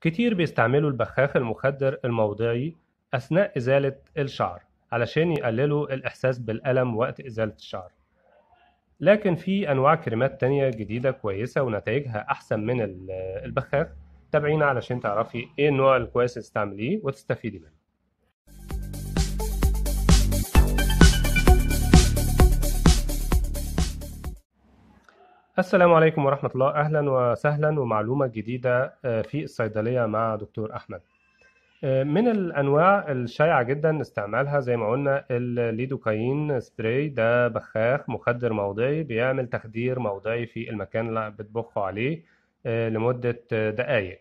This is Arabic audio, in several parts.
كتير بيستعملوا البخاخ المخدر الموضعي أثناء إزالة الشعر علشان يقللوا الإحساس بالألم وقت إزالة الشعر لكن في أنواع كريمات تانية جديدة كويسة ونتائجها أحسن من البخاخ تابعينا علشان تعرفي إيه النوع الكويس اللي تستعمليه وتستفيدي منه السلام عليكم ورحمة الله أهلا وسهلا ومعلومة جديدة آه، في الصيدلية مع دكتور أحمد آه، من الأنواع الشائعة جدا استعمالها زي ما قلنا الليدوكاين سبراي ده بخاخ مخدر موضعي بيعمل تخدير موضعي في المكان اللي بتبخه عليه آه، لمدة دقايق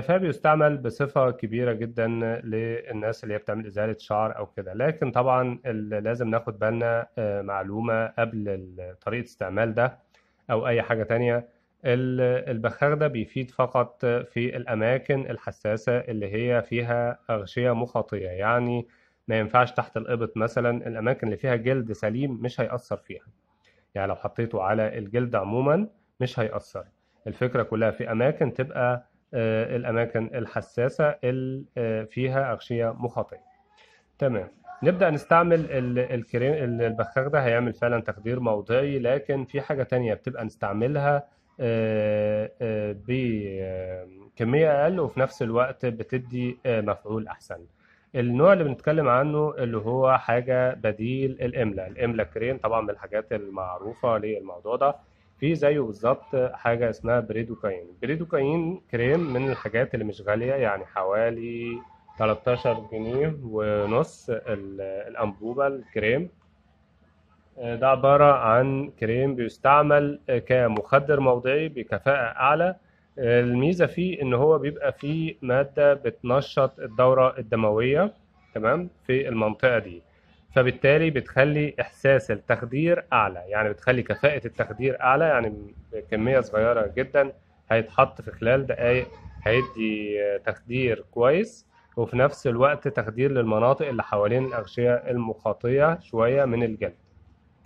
فبيستعمل بصفة كبيرة جدا للناس اللي هي بتعمل إزالة شعر أو كده لكن طبعا لازم ناخد بالنا معلومة قبل طريقة استعمال ده أو أي حاجة تانية البخاخ ده بيفيد فقط في الأماكن الحساسة اللي هي فيها أغشية مخاطية يعني ما ينفعش تحت الإبط مثلا الأماكن اللي فيها جلد سليم مش هيأثر فيها يعني لو حطيته على الجلد عموما مش هيأثر الفكرة كلها في أماكن تبقى آه، الأماكن الحساسة اللي آه، فيها أغشية مخاطية تمام نبدا نستعمل الكريم البخاخ ده هيعمل فعلا تخدير موضعي لكن في حاجه تانية بتبقى نستعملها آه، آه، بكميه آه، اقل وفي نفس الوقت بتدي مفعول احسن النوع اللي بنتكلم عنه اللي هو حاجه بديل الاملا الاملا كرين طبعا من الحاجات المعروفه للموضوع ده في زيه بالظبط حاجه اسمها بريدوكاين بريدوكاين كريم من الحاجات اللي مش غاليه يعني حوالي 13 جنيه ونص الأنبوبة الكريم آه، ده عبارة عن كريم بيستعمل كمخدر موضعي بكفاءة أعلى آه، الميزة فيه إن هو بيبقى فيه مادة بتنشط الدورة الدموية تمام في المنطقة دي فبالتالي بتخلي إحساس التخدير أعلى يعني بتخلي كفاءة التخدير أعلى يعني كمية صغيرة جدا هيتحط في خلال دقايق هيدي تخدير كويس وفي نفس الوقت تخدير للمناطق اللي حوالين الأغشية المخاطية شوية من الجلد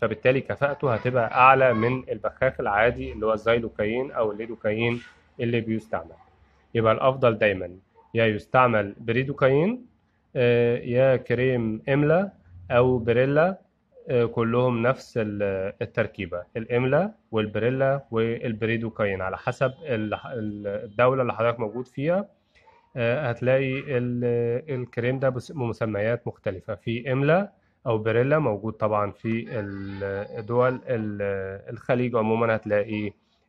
فبالتالي كفاءته هتبقى أعلى من البخاخ العادي اللي هو الزيلوكاين أو الليدوكاين اللي بيستعمل يبقى الأفضل دايما يا يستعمل بريدوكاين آه، يا كريم إملا أو بريلا آه، كلهم نفس التركيبة الإملا والبريلا والبريدوكاين على حسب الدولة اللي حضرتك موجود فيها آه، هتلاقي الكريم ده بمسميات مختلفة في إملا أو بريلا موجود طبعا في الدول الخليج عموما هتلاقي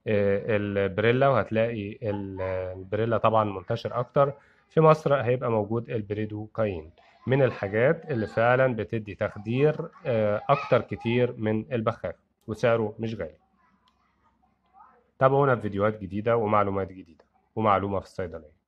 آه، البريلا وهتلاقي البريلا طبعا منتشر أكتر في مصر هيبقى موجود البريدو كاين من الحاجات اللي فعلا بتدي تخدير آه، أكتر كتير من البخاخ وسعره مش غالي تابعونا في فيديوهات جديدة ومعلومات جديدة ومعلومة في الصيدلية